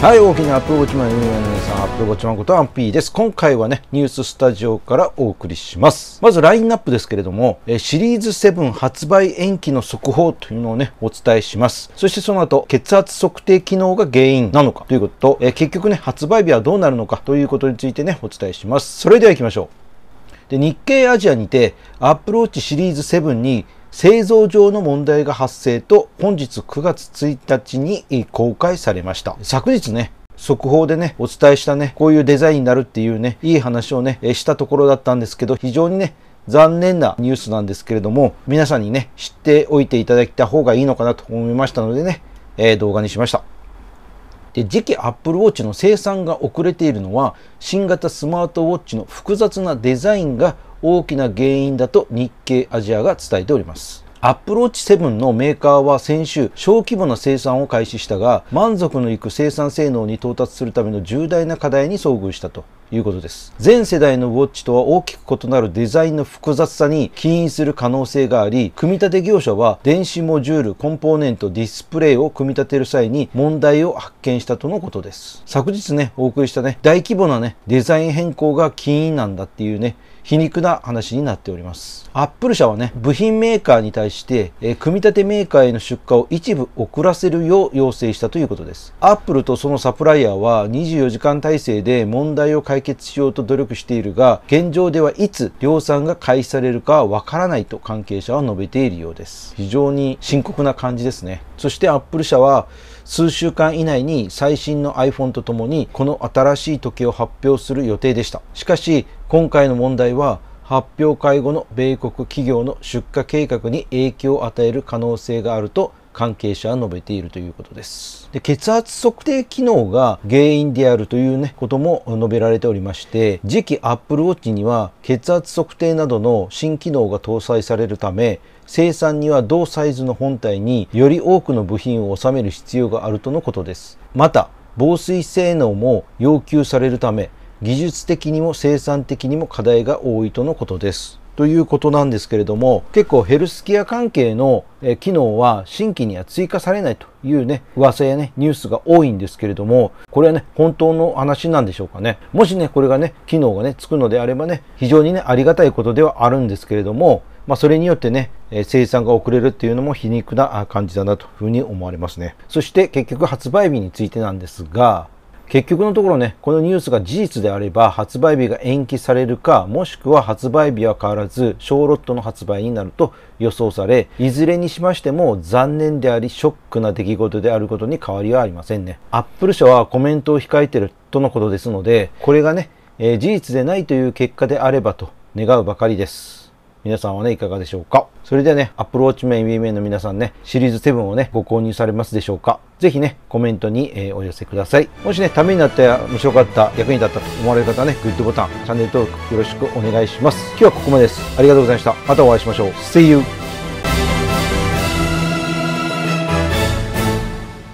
はい、大きなアップルウォッチマン、ユの皆さん、アップルウォッチマンことアンピーです。今回はね、ニューススタジオからお送りします。まずラインナップですけれども、シリーズ7発売延期の速報というのをね、お伝えします。そしてその後、血圧測定機能が原因なのかということと、え結局ね、発売日はどうなるのかということについてね、お伝えします。それでは行きましょう。で日経アジアにて Apple Watch シリーズ7に製造上の問題が発生と本日9月1日に公開されました。昨日ね、速報でね、お伝えしたね、こういうデザインになるっていうね、いい話をね、したところだったんですけど、非常にね、残念なニュースなんですけれども、皆さんにね、知っておいていただいた方がいいのかなと思いましたのでね、えー、動画にしました。で次期 Apple Watch の生産が遅れているのは新型スマートウォッチの複雑なデザインが大きな原因だと日経アジアが伝えております。アップローチ7のメーカーは先週小規模な生産を開始したが満足のいく生産性能に到達するための重大な課題に遭遇したということです全世代のウォッチとは大きく異なるデザインの複雑さに起因する可能性があり組み立て業者は電子モジュールコンポーネントディスプレイを組み立てる際に問題を発見したとのことです昨日ねお送りしたね大規模なねデザイン変更が起因なんだっていうね皮肉な話になっております。アップル社はね、部品メーカーに対して、え組み立てメーカーへの出荷を一部遅らせるよう要請したということです。アップルとそのサプライヤーは24時間体制で問題を解決しようと努力しているが、現状ではいつ量産が開始されるかはわからないと関係者は述べているようです。非常に深刻な感じですね。そしてアップル社は、数週間以内に最新の iPhone とともにこの新しい時計を発表する予定でしたしかし今回の問題は発表会後の米国企業の出荷計画に影響を与える可能性があると関係者は述べているということですで血圧測定機能が原因であるというねことも述べられておりまして次期 Apple Watch には血圧測定などの新機能が搭載されるため生産には同サイズの本体により多くの部品を収める必要があるとのことですまた防水性能も要求されるため技術的にも生産的にも課題が多いとのことです。ということなんですけれども結構ヘルスケア関係の機能は新規には追加されないというね噂やねニュースが多いんですけれどもこれはね本当の話なんでしょうかねもしねこれがね機能がねつくのであればね非常にねありがたいことではあるんですけれどもまあ、それによってね、生産が遅れるっていうのも皮肉な感じだなというふうに思われますね。そして結局発売日についてなんですが、結局のところね、このニュースが事実であれば、発売日が延期されるか、もしくは発売日は変わらず、小ロットの発売になると予想され、いずれにしましても残念であり、ショックな出来事であることに変わりはありませんね。アップル社はコメントを控えてるとのことですので、これがね、えー、事実でないという結果であればと願うばかりです。皆さんはね、いかがでしょうかそれではね、Apple Watch 面 B 面の皆さんね、シリーズ7をね、ご購入されますでしょうかぜひね、コメントに、えー、お寄せください。もしね、ためになったや、面白かった、役に立ったと思われる方はね、グッドボタン、チャンネル登録よろしくお願いします。今日はここまでです。ありがとうございました。またお会いしましょう。See you!